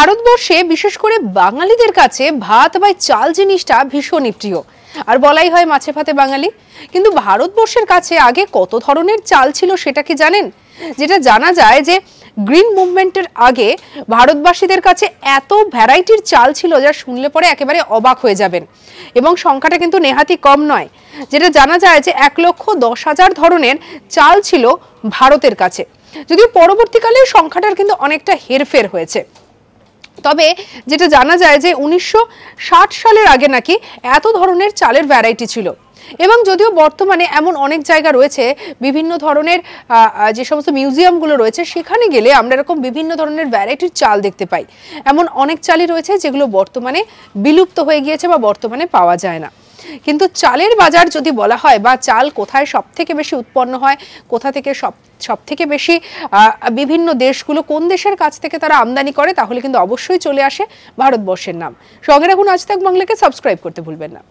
ভারতবর্ষে বিশেষ করে বাঙালিদের কাছে ভাত বা চাল জিনিসটা ভীষণ প্রিয় আর বলাই হয় মাছে ভাতে বাঙালি কিন্তু ভারতবর্ষের কাছে আগে কত ধরনের চাল ছিল সেটা কি জানেন যেটা জানা যায় যে গ্রিন মুভমেন্টের আগে ভারতবাসীদের কাছে এত ভ্যারাইটির চাল ছিল যা শুনলে পরে একেবারে অবাক হয়ে যাবেন এবং সংখ্যাটা কিন্তু নেহাতি কম নয় যেটা জানা যায় যে এক লক্ষ দশ হাজার ধরনের চাল ছিল ভারতের কাছে যদিও পরবর্তীকালে সংখ্যাটার কিন্তু অনেকটা হেরফের হয়েছে তবে যেটা জানা যায় যে উনিশশো সালের আগে নাকি এত ধরনের চালের ভ্যারাইটি ছিল এবং যদিও বর্তমানে এমন অনেক জায়গা রয়েছে বিভিন্ন ধরনের যে সমস্ত মিউজিয়ামগুলো রয়েছে সেখানে গেলে আমরা এরকম বিভিন্ন ধরনের ভ্যারাইটির চাল দেখতে পাই এমন অনেক চালই রয়েছে যেগুলো বর্তমানে বিলুপ্ত হয়ে গিয়েছে বা বর্তমানে পাওয়া যায় না কিন্তু চালের বাজার যদি বলা হয় বা চাল কোথায় সব থেকে বেশি উৎপন্ন হয় কোথা থেকে সব সব থেকে বেশি বিভিন্ন দেশগুলো কোন দেশের কাছ থেকে তারা আমদানি করে তাহলে কিন্তু অবশ্যই চলে আসে ভারতবর্ষের নাম সঙ্গে রাখুন আজ তাক বাংলাকে সাবস্ক্রাইব করতে ভুলবেন না